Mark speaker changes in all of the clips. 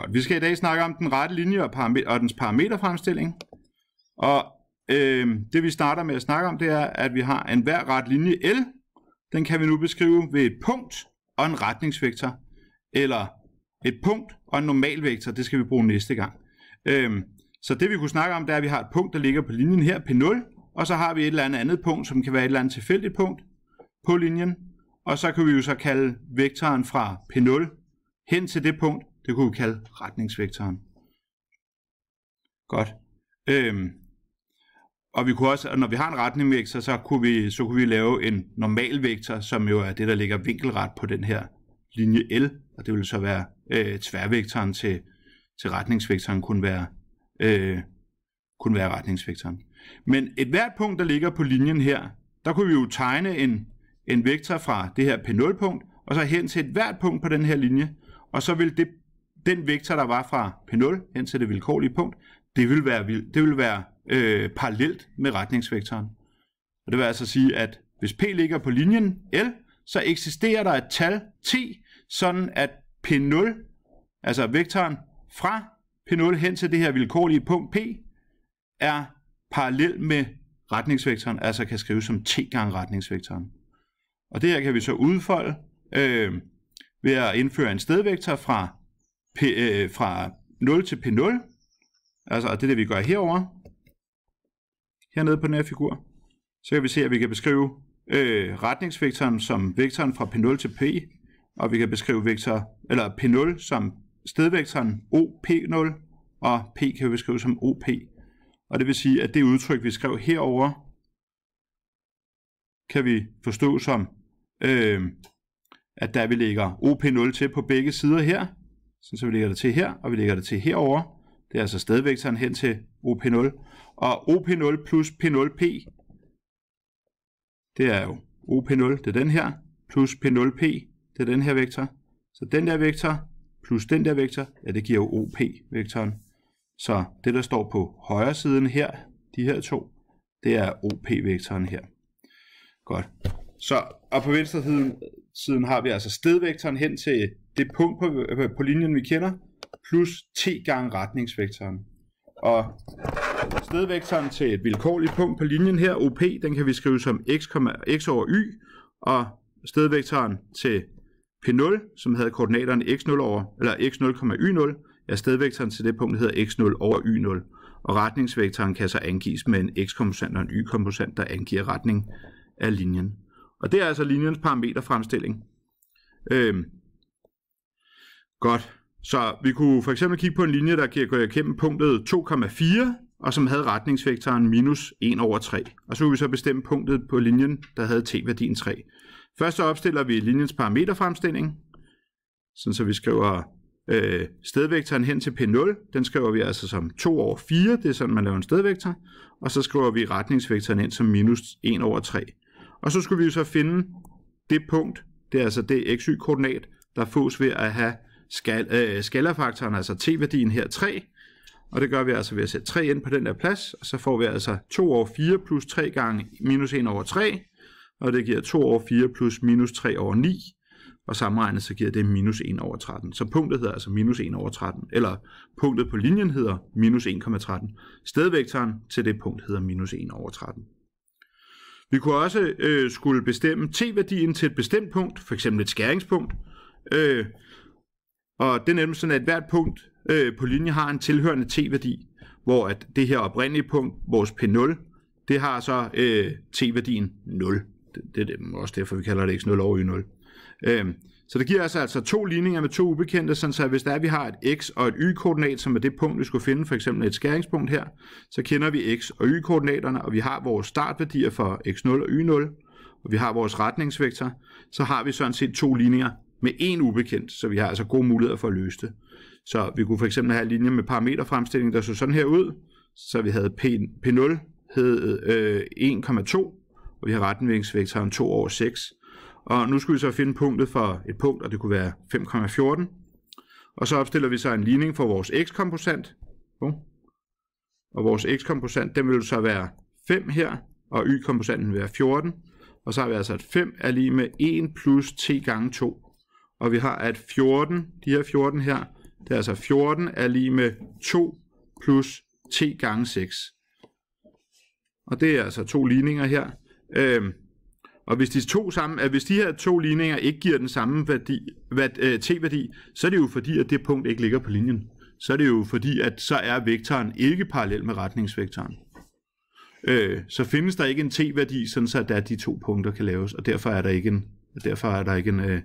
Speaker 1: Godt. Vi skal i dag snakke om den rette linje og, paramet- og dens parameterfremstilling. Og øh, det vi starter med at snakke om, det er, at vi har en hver ret linje L. Den kan vi nu beskrive ved et punkt og en retningsvektor. Eller et punkt og en normalvektor. Det skal vi bruge næste gang. Øh, så det vi kunne snakke om, det er, at vi har et punkt, der ligger på linjen her, P0. Og så har vi et eller andet andet punkt, som kan være et eller andet tilfældigt punkt på linjen. Og så kan vi jo så kalde vektoren fra P0 hen til det punkt, det kunne vi kalde retningsvektoren. Godt. Øhm, og vi kunne også, når vi har en retningsvektor, så kunne vi, så kunne vi lave en normalvektor, som jo er det, der ligger vinkelret på den her linje L, og det ville så være øh, tværvektoren til, til retningsvektoren, kunne være, øh, kunne være retningsvektoren. Men et hvert punkt, der ligger på linjen her, der kunne vi jo tegne en, en vektor fra det her P0-punkt, og så hen til et hvert punkt på den her linje, og så vil det den vektor, der var fra P0 hen til det vilkårlige punkt, det vil være, det vil være øh, parallelt med retningsvektoren. Og det vil altså sige, at hvis P ligger på linjen L, så eksisterer der et tal T, sådan at P0, altså vektoren fra P0 hen til det her vilkårlige punkt P, er parallel med retningsvektoren, altså kan skrives som T gange retningsvektoren. Og det her kan vi så udfolde øh, ved at indføre en stedvektor fra P, øh, fra 0 til P0, altså det er det, vi gør herover hernede på den her figur, så kan vi se, at vi kan beskrive øh, retningsvektoren som vektoren fra P0 til P, og vi kan beskrive vektor, eller P0 som stedvektoren OP0, og P kan vi beskrive som OP. Og det vil sige, at det udtryk, vi skrev herover, kan vi forstå som, øh, at der vi lægger OP0 til på begge sider her, så, så vi lægger det til her, og vi lægger det til herover. Det er altså stedvektoren hen til OP0. Og OP0 plus P0P, det er jo OP0, det er den her, plus P0P, det er den her vektor. Så den der vektor plus den der vektor, ja, det giver jo OP-vektoren. Så det, der står på højre siden her, de her to, det er OP-vektoren her. Godt. Så, og på venstre siden, siden har vi altså stedvektoren hen til det punkt på, øh, på linjen, vi kender, plus t gange retningsvektoren. Og stedvektoren til et vilkårligt punkt på linjen her, OP, den kan vi skrive som x, x over y, og stedvektoren til P0, som havde koordinaterne x0 over, eller x0, y0, ja, stedvektoren til det punkt der hedder x0 over y0. Og retningsvektoren kan så angives med en x-komponent og en y-komponent, der angiver retning af linjen. Og det er altså linjens parameterfremstilling. Øhm, Godt. Så vi kunne for eksempel kigge på en linje, der gik igennem punktet 2,4, og som havde retningsvektoren minus 1 over 3. Og så kunne vi så bestemme punktet på linjen, der havde t-værdien 3. Først så opstiller vi linjens parameterfremstilling, sådan så vi skriver øh, stedvektoren hen til P0. Den skriver vi altså som 2 over 4, det er sådan, man laver en stedvektor. Og så skriver vi retningsvektoren ind som minus 1 over 3. Og så skulle vi jo så finde det punkt, det er altså det xy-koordinat, der fås ved at have skal, øh, skalerfaktoren, altså t-værdien her 3, og det gør vi altså ved at sætte 3 ind på den der plads, og så får vi altså 2 over 4 plus 3 gange minus 1 over 3, og det giver 2 over 4 plus minus 3 over 9, og sammenregnet så giver det minus 1 over 13. Så punktet hedder altså minus 1 over 13, eller punktet på linjen hedder minus 1,13. Stedvektoren til det punkt hedder minus 1 over 13. Vi kunne også øh, skulle bestemme t-værdien til et bestemt punkt, f.eks. et skæringspunkt, øh, og det er nemlig sådan, at hvert punkt øh, på linje har en tilhørende t-værdi, hvor at det her oprindelige punkt, vores P0, det har så øh, t-værdien 0. Det, det, er også derfor, vi kalder det x0 over y0. Øh, så det giver os altså, altså to ligninger med to ubekendte, sådan så hvis der er, at vi har et x og et y-koordinat, som er det punkt, vi skulle finde, for eksempel et skæringspunkt her, så kender vi x og y-koordinaterne, og vi har vores startværdier for x0 og y0, og vi har vores retningsvektor, så har vi sådan set to ligninger med én ubekendt, så vi har altså gode muligheder for at løse det. Så vi kunne for eksempel have en linje med parameterfremstilling, der så sådan her ud, så vi havde P, P0 hed øh, 1,2, og vi har retningsvektoren 2 over 6. Og nu skulle vi så finde punktet for et punkt, og det kunne være 5,14. Og så opstiller vi så en ligning for vores x-komposant. Og vores x-komposant, den vil så være 5 her, og y-komposanten vil være 14. Og så har vi altså, at 5 er lige med 1 plus t gange 2 og vi har at 14, de her 14 her, det er altså 14 er lige med 2 plus t gange 6. Og det er altså to ligninger her. Øhm, og hvis de, to sammen, at hvis de her to ligninger ikke giver den samme værdi, værd, øh, t-værdi, så er det jo fordi, at det punkt ikke ligger på linjen. Så er det jo fordi, at så er vektoren ikke parallel med retningsvektoren. Øh, så findes der ikke en t-værdi, sådan så at der de to punkter kan laves, og derfor er der ikke en Derfor er der ikke en, øh,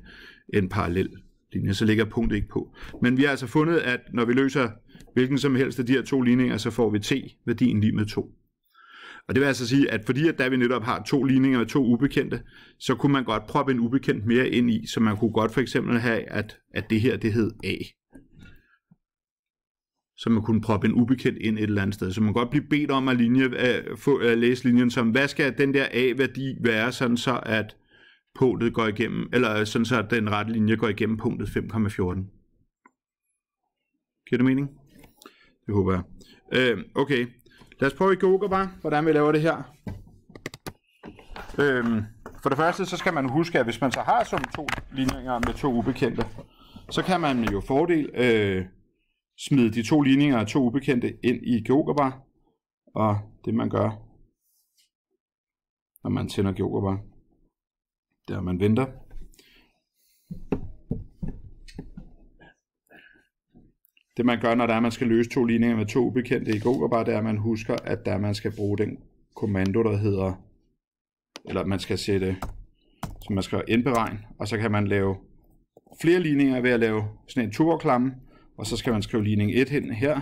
Speaker 1: en parallel linje, så ligger punktet ikke på. Men vi har altså fundet, at når vi løser hvilken som helst af de her to ligninger, så får vi t-værdien lige med 2. Og det vil altså sige, at fordi at da vi netop har to ligninger med to ubekendte, så kunne man godt proppe en ubekendt mere ind i, så man kunne godt for eksempel have, at, at det her det hed A. Så man kunne proppe en ubekendt ind et eller andet sted. Så man kan godt blive bedt om at, linje, at, øh, få, at øh, læse linjen som, hvad skal den der A-værdi være, sådan så at punktet går igennem, eller sådan så at den rette linje går igennem punktet 5,14. Giver det mening? Det håber jeg. Øh, okay, lad os prøve i Google bare, hvordan vi laver det her. Øh, for det første, så skal man huske, at hvis man så har som to ligninger med to ubekendte, så kan man jo fordel øh, smide de to ligninger og to ubekendte ind i GeoGebra, og det man gør, når man tænder GeoGebra der man venter. Det man gør, når der er, man skal løse to ligninger med to ubekendte i Google, bare det er, at man husker, at der man skal bruge den kommando, der hedder, eller man skal sætte, som man skal indberegne, og så kan man lave flere ligninger ved at lave sådan en turklamme, og så skal man skrive ligning 1 ind her,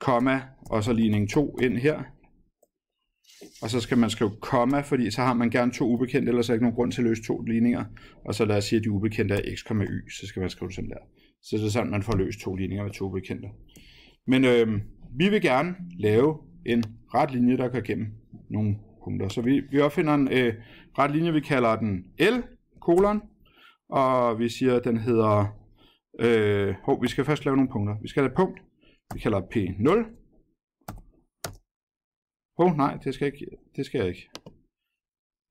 Speaker 1: komma, og så ligning 2 ind her, og så skal man skrive komma, fordi så har man gerne to ubekendte, ellers er der ikke nogen grund til at løse to ligninger. Og så lad os sige, at de ubekendte er x, y, så skal man skrive det sådan der. Så det er sådan, man får løst to ligninger med to ubekendte. Men øh, vi vil gerne lave en ret linje, der går igennem nogle punkter. Så vi, vi opfinder en øh, ret linje, vi kalder den L, kolon, og vi siger, at den hedder... Øh, hov, vi skal først lave nogle punkter. Vi skal have et punkt, vi kalder P0, Åh, oh, nej, det skal, ikke, det skal jeg ikke.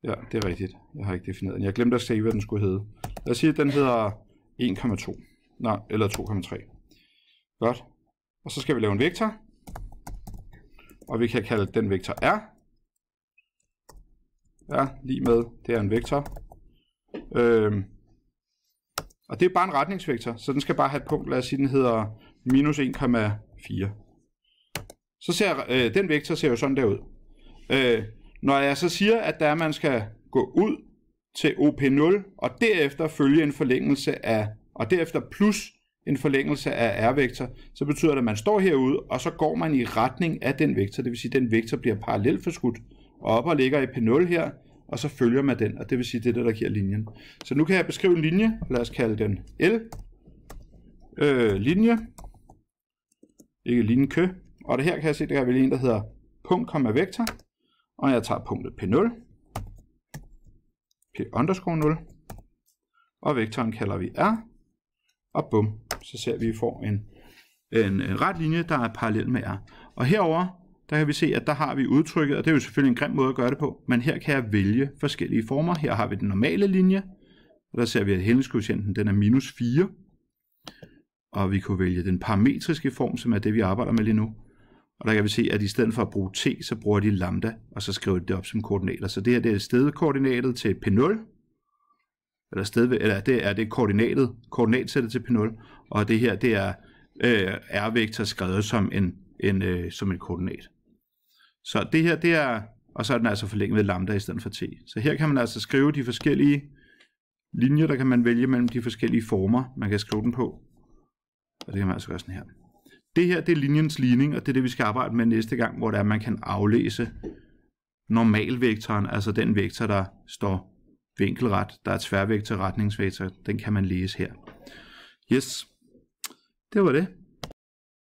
Speaker 1: Ja, det er rigtigt. Jeg har ikke defineret den. Jeg glemte at se, hvad den skulle hedde. Lad os sige, at den hedder 1,2. Nej, eller 2,3. Godt. Og så skal vi lave en vektor. Og vi kan kalde den vektor R. Ja, lige med. Det er en vektor. Øhm. Og det er bare en retningsvektor, så den skal bare have et punkt. Lad os sige, den hedder minus 1,4 så ser øh, den vektor ser jo sådan der ud. Øh, når jeg så siger, at der man skal gå ud til OP0, og derefter følge en forlængelse af, og derefter plus en forlængelse af R-vektor, så betyder det, at man står herude, og så går man i retning af den vektor, det vil sige, at den vektor bliver parallelt forskudt og op og ligger i P0 her, og så følger man den, og det vil sige, det er det, der giver linjen. Så nu kan jeg beskrive en linje, lad os kalde den L, øh, linje, ikke linje kø, og det her kan jeg se, det jeg vel en, der hedder punkt, komma, vektor. Og jeg tager punktet p0, p underscore 0, og vektoren kalder vi r, og bum, så ser vi, at vi får en, en ret linje, der er parallel med r. Og herover der kan vi se, at der har vi udtrykket, og det er jo selvfølgelig en grim måde at gøre det på, men her kan jeg vælge forskellige former. Her har vi den normale linje, og der ser vi, at hændelsesquotienten den er minus 4. Og vi kunne vælge den parametriske form, som er det, vi arbejder med lige nu. Og der kan vi se, at i stedet for at bruge t, så bruger de lambda, og så skriver de det op som koordinater. Så det her det er stedkoordinatet til P0, eller, sted, eller det er det koordinatet, koordinatsættet til P0, og det her det er øh, R-vektor skrevet som en, en, øh, som en koordinat. Så det her det er, og så er den altså forlænget ved lambda i stedet for t. Så her kan man altså skrive de forskellige linjer, der kan man vælge mellem de forskellige former, man kan skrive den på. Og det kan man altså gøre sådan her det her det er linjens ligning, og det er det, vi skal arbejde med næste gang, hvor det er, man kan aflæse normalvektoren, altså den vektor, der står vinkelret, der er tværvektor, retningsvektor, den kan man læse her. Yes, det var det.